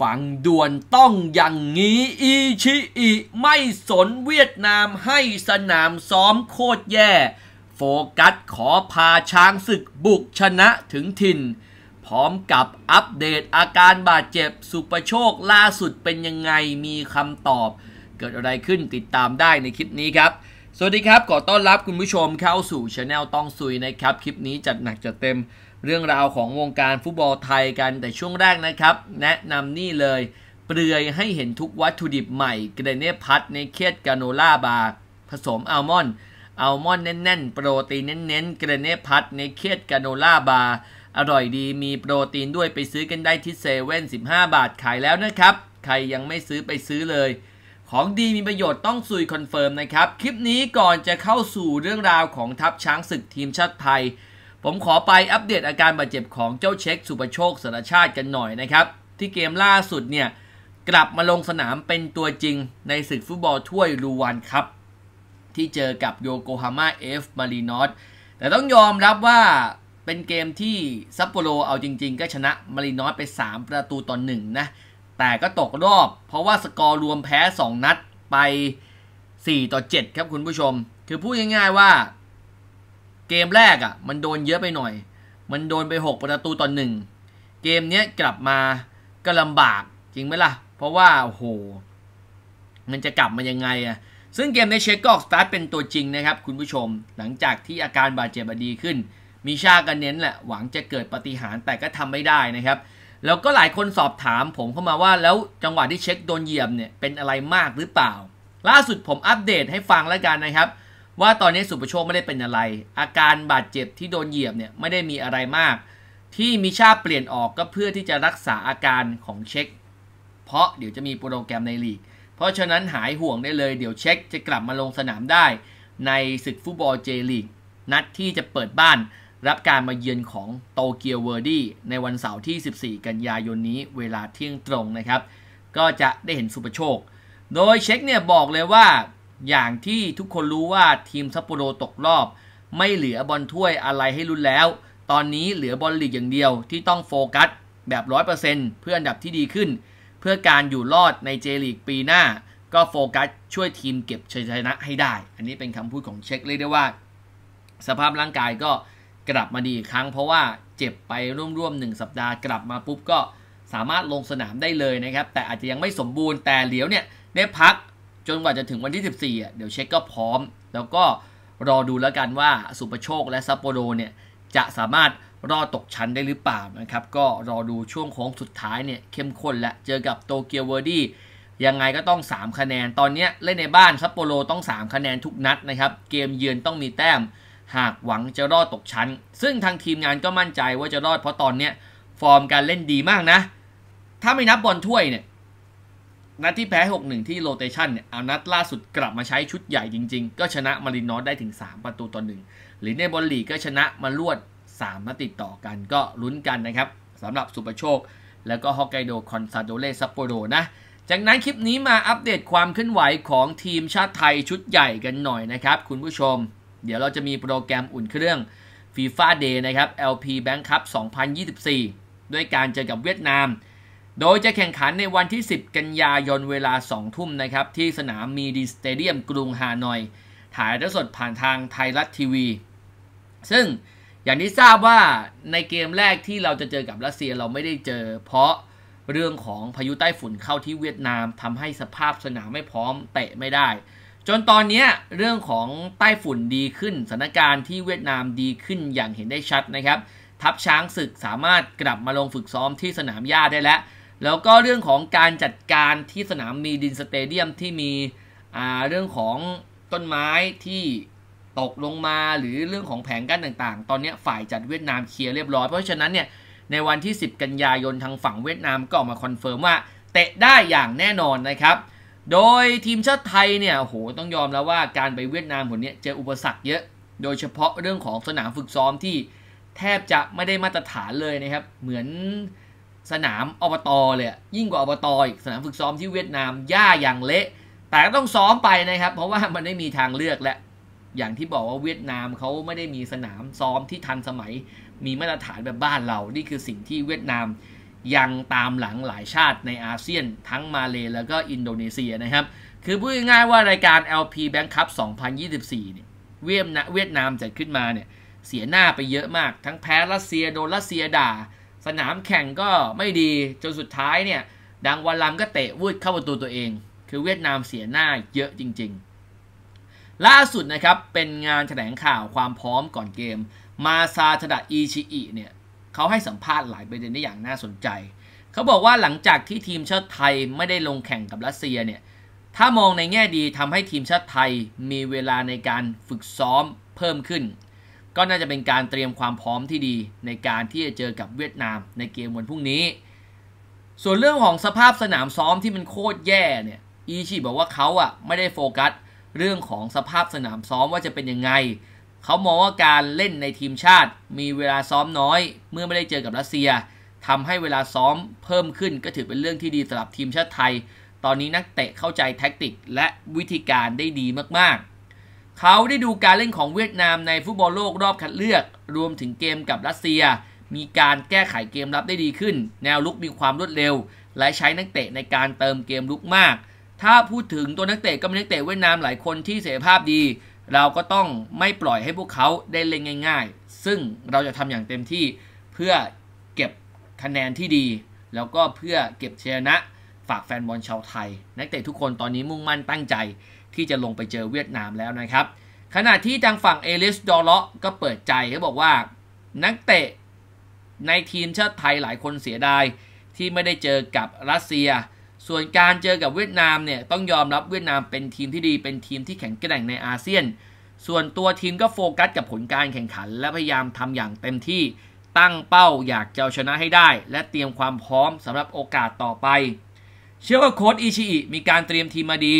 ฟังด่วนต้องอย่างนี้อีชิอิ ไม่สนเวียดนามให้สนามซ้อมโคตรแย่ โฟกัสขอพาช้างศึกบุกชนะถึงถิ่น พร้อมกับอัปเดตอาการบาดเจ็บสุประโชคล่าสุดเป็นยังไงมีคำตอบ เกิดอะไรขึ้นติดตามได้ในคลิปนี้ครับ สวัสดีครับ ขอต้อนรับคุณผู้ชมเข้าสู่ช anel ต้องซุยนะครับ คลิปนี้จัดหนักจัดเต็มเรื่องราวของวงการฟุตบอลไทยกันแต่ช่วงแรกนะครับ แนะนำนี่เลย เปลือยให้เห็นทุกวัตถุดิบใหม่เกรเนพัทในเคสกาโนล่าบาร์ผสมอัลมอนด์อัลมอนด์แน่นๆ โปรตีนเน้นๆเกรเนพัทในเคสกาโนล่าบาร์อร่อยดีมีโปรตีนด้วยไปซื้อกันได้ที่เซเว่น้าบาทขายแล้วนะครับ ใครยังไม่ซื้อไปซื้อเลย ของดีมีประโยชน์ต้องซุยคอนเฟิร์มนะครับคลิปนี้ก่อนจะเข้าสู่เรื่องราวของทัพช้างศึกทีมชาติไทยผมขอไปอัปเดตอาการบาดเจ็บของเจ้าเช็คสุประโชคสารชาติกันหน่อยนะครับ ที่เกมล่าสุดเนี่ย กลับมาลงสนามเป็นตัวจริงในศึกฟุตบอลถ้วยลูวันครับที่เจอกับโยโกฮาม่าเอฟ มารีนอสแต่ต้องยอมรับว่าเป็นเกมที่ซัปโปโรเอาจริงๆ ก็ชนะมารีนอสไป 3 ประตูต่อหนึ่งนะแต่ก็ตกรอบเพราะว่าสกอร์รวมแพ้ 2 นัดไป4ต่อ7 ครับคุณผู้ชม คือพูดง่ายๆว่าเกมแรกอะ่ะ มันโดนเยอะไปหน่อย มันโดนไป 6 ประตูต่อหนึ่งเกมเนี้ยกลับมาก็ลำบากจริงไหมล่ะ เพราะว่า โอ้โหมันจะกลับมายังไงอะ่ะ ซึ่งเกมในเชก็ออกสตาร์ทเป็นตัวจริงนะครับคุณผู้ชม หลังจากที่อาการบาดเจ็บดีขึ้น มีชากันเน้นแหละหวังจะเกิดปฏิหารแต่ก็ทำไม่ได้นะครับ แล้วก็หลายคนสอบถาม ผมเข้ามาว่าแล้วจังหวะที่เช็คโดนเหยียบเนี่ยเป็นอะไรมากหรือเปล่า ล่าสุดผมอัปเดตให้ฟังแล้วกันนะครับว่าตอนนี้สุประโชคไม่ได้เป็นอะไร อาการบาดเจ็บที่โดนเหยียบเนี่ยไม่ได้มีอะไรมาก ที่มีชาเปลี่ยนออกก็เพื่อที่จะรักษาอาการของเช็ค เพราะเดี๋ยวจะมีโปรแกรมในลีกเพราะฉะนั้นหายห่วงได้เลยเดี๋ยวเช็คจะกลับมาลงสนามได้ ในศึกฟุตบอลเจลีกนัดที่จะเปิดบ้านรับการมาเยือนของโตเกียวเวอร์ดี้ในวันเสาร์ที่ 14 กันยายนนี้เวลาเที่ยงตรงนะครับ ก็จะได้เห็นสุประโชคโดยเช็คเนี่ยบอกเลยว่าอย่างที่ทุกคนรู้ว่าทีมซัปโปโรตกรอบ ไม่เหลือบอลถ้วยอะไรให้ลุ้นแล้ว ตอนนี้เหลือบอลลีกอย่างเดียวที่ต้องโฟกัสแบบ 100%เพื่ออันดับที่ดีขึ้น เพื่อการอยู่รอดในเจลีกปีหน้า ก็โฟกัสช่วยทีมเก็บชัยชนะให้ได้ อันนี้เป็นคำพูดของเช็คเรียกได้ว่า สภาพร่างกายก็กลับมาดีครั้งเพราะว่าเจ็บไปร่วมๆหนึ่งสัปดาห์กลับมาปุ๊บก็สามารถลงสนามได้เลยนะครับ แต่อาจจะยังไม่สมบูรณ์แต่เหลียวเนี่ยได้พักจนกว่าจะถึงวันที่ 14อ่ะเดี๋ยวเช็คก็พร้อม แล้วก็รอดูแล้วกันว่าสุปโชคและซัปโปโรเนี่ย จะสามารถรอดตกชั้นได้หรือเปล่านะครับ ก็รอดูช่วงโค้งสุดท้ายเนี่ย เข้มข้นและเจอกับโตเกียวเวอร์ดี้ยังไงก็ต้อง 3 คะแนน ตอนนี้เล่นในบ้านซัปโปโรต้อง 3 คะแนนทุกนัดนะครับ เกมเยือนต้องมีแต้ม หากหวังจะรอดตกชั้น ซึ่งทางทีมงานก็มั่นใจว่าจะรอดเพราะตอนนี้ฟอร์มการเล่นดีมากนะ ถ้าไม่นับบอลถ้วยเนี่ยนัดที่แพ้ 6-1 ที่โรเตชันเนี่ยเอานัดล่าสุดกลับมาใช้ชุดใหญ่จริงๆ ก็ชนะมารินอสได้ถึง 3 ประตูต่อหนึ่งหรือในบอลลีกก็ชนะมาลวด3นัดติดต่อกันก็ลุ้นกันนะครับ สำหรับสุปโชค แล้วก็ฮอกไกโดคอนซาโดเลซัปโปโรนะ จากนั้นคลิปนี้มาอัปเดตความเคลื่อนไหวของทีมชาติไทยชุดใหญ่กันหน่อยนะครับ คุณผู้ชม เดี๋ยวเราจะมีโปรแกรมอุ่นเครื่องฟีฟ่าเดย์นะครับ LP Bank Cup 2024 ด้วยการเจอกับเวียดนามโดยจะแข่งขันในวันที่ 10 กันยายนเวลา2ทุ่มนะครับ ที่สนามมีดีสเตเดียมกรุงฮานอย ถ่ายทอดสดผ่านทางไทยรัฐทีวี ซึ่งอย่างที่ทราบว่าในเกมแรกที่เราจะเจอกับรัสเซียเราไม่ได้เจอ เพราะเรื่องของพายุใต้ฝุ่นเข้าที่เวียดนามทำให้สภาพสนามไม่พร้อมเตะไม่ได้ จนตอนนี้เรื่องของใต้ฝุ่นดีขึ้นสถานการณ์ที่เวียดนามดีขึ้นอย่างเห็นได้ชัดนะครับ ทัพช้างศึกสามารถกลับมาลงฝึกซ้อมที่สนามหญ้าได้แล้วแล้วก็เรื่องของการจัดการที่สนามมีดินสเตเดียมที่มีเรื่องของต้นไม้ที่ตกลงมาหรือเรื่องของแผงกั้นต่าง ๆ ตอนนี้ฝ่ายจัดเวียดนามเคลียร์เรียบร้อยเพราะฉะนั้นเนี่ยในวันที่ 10 กันยายนทางฝั่งเวียดนามก็ออกมาคอนเฟิร์มว่าเตะได้อย่างแน่นอนนะครับ โดยทีมชาติไทยเนี่ยโหต้องยอมแล้วว่าการไปเวียดนามคนนี้เจออุปสรรคเยอะโดยเฉพาะเรื่องของสนามฝึกซ้อมที่แทบจะไม่ได้มาตรฐานเลยนะครับเหมือนสนามอบตเลยยิ่งกว่าอบตอีกสนามฝึกซ้อมที่เวียดนามหญ้าอย่างเละ แต่ต้องซ้อมไปนะครับเพราะว่ามันไม่มีทางเลือกและ อย่างที่บอกว่าเวียดนามเขาไม่ได้มีสนามซ้อมที่ทันสมัย มีมาตรฐานแบบบ้านเรา นี่คือสิ่งที่เวียดนามยังตามหลังหลายชาติในอาเซียน ทั้งมาเลยแล้วก็อินโดนีเซียนะครับ คือพูดง่ายๆว่ารายการ LP Bank Cup 2024 เนี่ยเวียดนามเวียดนามจัดขึ้นมาเนี่ยเสียหน้าไปเยอะมาก ทั้งแพ้รัสเซียโดนรัสเซียด่าสนามแข่งก็ไม่ดี จนสุดท้ายเนี่ยดังวันลำก็เตะวุดเข้าประตูตัวเอง คือเวียดนามเสียหน้าเยอะจริงๆ ล่าสุดนะครับ เป็นงานแถลงข่าวความพร้อมก่อนเกม มาซาชดะอีชิอิเนี่ยเขาให้สัมภาษณ์หลายประเด็นได้อย่างน่าสนใจ เขาบอกว่าหลังจากที่ทีมชาติไทยไม่ได้ลงแข่งกับรัสเซียเนี่ยถ้ามองในแง่ดีทำให้ทีมชาติไทยมีเวลาในการฝึกซ้อมเพิ่มขึ้นก็น่าจะเป็นการเตรียมความพร้อมที่ดีในการที่จะเจอกับเวียดนามในเกมวันพรุ่งนี้ ส่วนเรื่องของสภาพสนามซ้อมที่มันโคตรแย่เนี่ย อีชิบอกว่าเขาอะไม่ได้โฟกัส เรื่องของสภาพสนามซ้อมว่าจะเป็นยังไง เขามองว่าการเล่นในทีมชาติมีเวลาซ้อมน้อยเมื่อไม่ได้เจอกับรัสเซีย ทำให้เวลาซ้อมเพิ่มขึ้นก็ถือเป็นเรื่องที่ดีสำหรับทีมชาติไทย ตอนนี้นักเตะเข้าใจแท็กติกและวิธีการได้ดีมากๆเขาได้ดูการเล่นของเวียดนามในฟุตบอลโลกรอบคัดเลือก รวมถึงเกมกับรัสเซีย มีการแก้ไขเกมรับได้ดีขึ้น แนวลุกมีความรวดเร็ว และใช้นักเตะในการเติมเกมลุกมาก ถ้าพูดถึงตัวนักเตะก็มีนักเตะเวียดนามหลายคนที่เสียภาพดี เราก็ต้องไม่ปล่อยให้พวกเขาได้เล่นง่ายๆ ซึ่งเราจะทำอย่างเต็มที่เพื่อเก็บคะแนนที่ดี แล้วก็เพื่อเก็บชนะฝากแฟนบอลชาวไทย นักเตะทุกคนตอนนี้มุ่งมั่นตั้งใจที่จะลงไปเจอเวียดนามแล้วนะครับ ขณะที่ทางฝั่งเอลิส ดอเลาะก็เปิดใจเขาบอกว่า นักเตะในทีมชาติไทยหลายคนเสียดาย ที่ไม่ได้เจอกับรัสเซีย ส่วนการเจอกับเวียดนามเนี่ยต้องยอมรับเวียดนาม เป็นทีมที่ดีเป็นทีมที่แข็งแกร่งในอาเซียน ส่วนตัวทีมก็โฟกัสกับผลการแข่งขัน และพยายามทำอย่างเต็มที่ตั้งเป้าอยากจะชนะให้ได้ และเตรียมความพร้อมสำหรับโอกาสต่อไป เชื่อว่าโค้ชอิชิอิมีการเตรียมทีมมาดี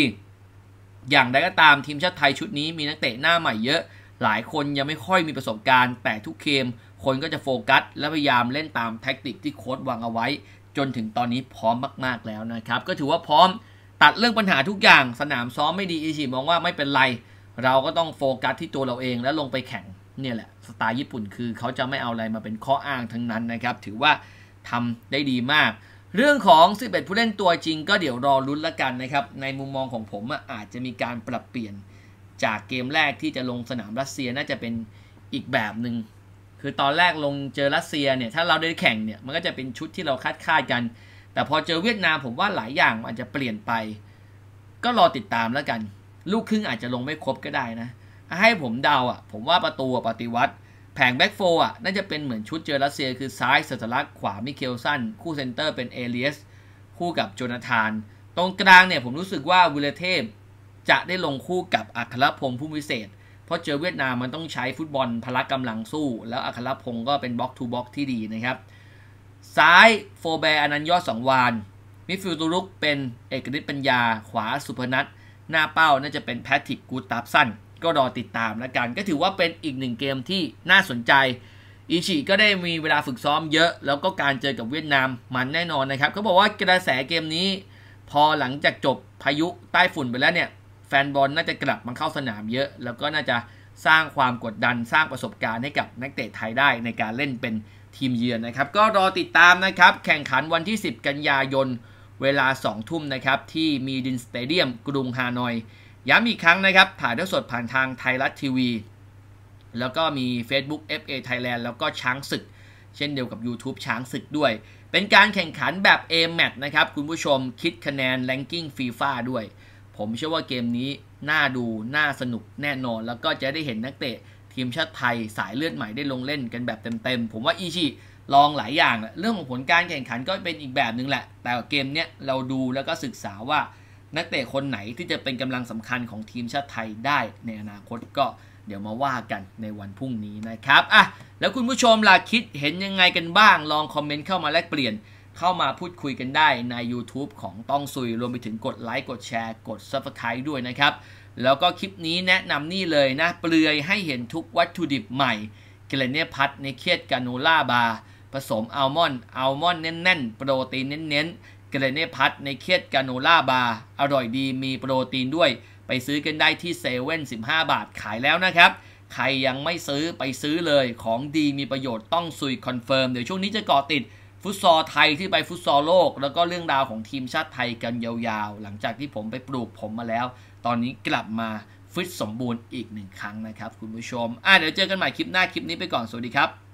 อย่างใดก็ตามทีมชาติไทยชุดนี้มีนักเตะหน้าใหม่เยอะ หลายคนยังไม่ค่อยมีประสบการณ์แต่ทุกเกมคนก็จะโฟกัส และพยายามเล่นตามแท็กติกที่โค้ดวางเอาไว้ จนถึงตอนนี้พร้อมมาก ๆแล้วนะครับ ก็ถือว่าพร้อมตัดเรื่องปัญหาทุกอย่างสนามซ้อมไม่ดีอิชิมองว่าไม่เป็นไรเราก็ต้องโฟกัสที่ตัวเราเองและลงไปแข่งเนี่ยแหละสไตล์ญี่ปุ่นคือ เขาจะไม่เอาอะไรมาเป็นข้ออ้างทั้งนั้นนะครับ ถือว่าทำได้ดีมากเรื่องของ11ผู้เล่นตัวจริงก็เดี๋ยวรอรุ้นละกันนะครับในมุมมองของผมอาจจะมีการปรับเปลี่ยน จากเกมแรกที่จะลงสนามรัสเซียน่าจะเป็นอีกแบบหนึ่งคือตอนแรกลงเจอรัสเซียเนี่ยถ้าเราได้แข่งเนี่ยมันก็จะเป็นชุดที่เราคาดคาดกัน แต่พอเจอเวียดนามผมว่าหลายอย่างอาจจะเปลี่ยนไป ก็รอติดตามแล้วกัน ลูกครึ่งอาจจะลงไม่ครบก็ได้นะให้ผมเดาอ่ะผมว่าประตูปฏิวัติแผงแบ็กโฟอ่ะน่าจะเป็นเหมือนชุดเจอรัสเซีย คือซ้ายสัสลักขวามิเคลสันคู่เซนเตอร์เป็นเอเลียส คู่กับโจนาธาน ตรงกลางเนี่ยผมรู้สึกว่าวิลเทพ จะได้ลงคู่กับอัครพงศ์ผู้วิเศษ เพราะเจอเวียดนามมันต้องใช้ฟุตบอลพละกำลังสู้ แล้วอัครพงศ์ก็เป็นบล็อกทูบล็อกที่ดีนะครับซ้ายโฟเบร์อนันยอดสองวานมิฟิลตุลุกเป็นเอกฤทธิ์ปัญญา ขวาสุพนัทหน้าเป้าน่าจะเป็นแพทริกกูตับสั้นก็รอติดตามแล้วกันก็ถือว่าเป็นอีกหนึ่งเกมที่น่าสนใจอิชิก็ได้มีเวลาฝึกซ้อมเยอะแล้วก็การเจอกับเวียดนามมันแน่นอนนะครับ เขาบอกว่ากระแสเกมนี้พอหลังจากจบพายุใต้ฝุ่นไปแล้วเนี่ย แฟนบอลน่าจะกลับมาเข้าสนามเยอะแล้วก็น่าจะสร้างความกดดันสร้างประสบการณ์ให้กับนักเตะไทยได้ในการเล่นเป็นทีมเยือนนะครับก็รอติดตามนะครับแข่งขันวันที่ 10 กันยายนเวลา2ทุ่มนะครับที่มีดินสเตเดียมกรุงฮานอยย้ำอีกครั้งนะครับ ถ่ายทอดสดผ่านทางไทยรัฐทีวี แล้วก็มี Facebook FA Thailand แล้วก็ช้างศึก เช่นเดียวกับ YouTube ช้างศึกด้วย เป็นการแข่งขันแบบ A Match นะครับ คุณผู้ชมคิดคะแนนแลนกิ้งฟีฟ่าด้วย ผมเชื่อว่าเกมนี้น่าดู น่าสนุกแน่นอน แล้วก็จะได้เห็นนักเตะ ทีมชาติไทยสายเลือดใหม่ได้ลงเล่นกันแบบเต็มๆ ผมว่าอีชิลองหลายอย่างเรื่องของผลการแข่งขันก็เป็นอีกแบบหนึ่งแหละ แต่เกมเนี้ยเราดูแล้วก็ศึกษาว่านักเตะคนไหนที่จะเป็นกำลังสำคัญของทีมชาติไทยได้ในอนาคตก็เดี๋ยวมาว่ากันในวันพรุ่งนี้นะครับอ่ะแล้วคุณผู้ชมล่ะคิดเห็นยังไงกันบ้างลองคอมเมนต์เข้ามาแลกเปลี่ยน เข้ามาพูดคุยกันได้ใน YouTube ของต้องซุยรวมไปถึงกดไลค์กดแชร์กด Subscribe ด้วยนะครับ แล้วก็คลิปนี้แนะนำนี่เลยนะ เปลือยให้เห็นทุกวัตถุดิบใหม่เกลเนพัทในเคียดกาโนล่าบาร์ผสมอัลมอนด์อัลมอนด์แน่นๆ โปรตีนเน้นๆเลรเนพัทในเคีกาโนล่าบาร์อร่อยดีมีโปรตีนด้วย ไปซื้อกันได้ที่เซเว่นสิบห้าบาทขายแล้วนะครับ ใครยังไม่ซื้อไปซื้อเลยของดีมีประโยชน์ต้องซุยคอนเฟิร์มเดี๋ยวช่วงนี้จะเกาะติดฟุตซอลไทยที่ไปฟุตซอลโลก แล้วก็เรื่องราวของทีมชาติไทยกันยาวๆ หลังจากที่ผมไปปลูกผมมาแล้ว ตอนนี้กลับมาฟิตสมบูรณ์อีกหนึ่งครั้งนะครับ คุณผู้ชมอ่ะเดี๋ยวเจอกันใหม่คลิปหน้าคลิปนี้ไปก่อนสวัสดีครับ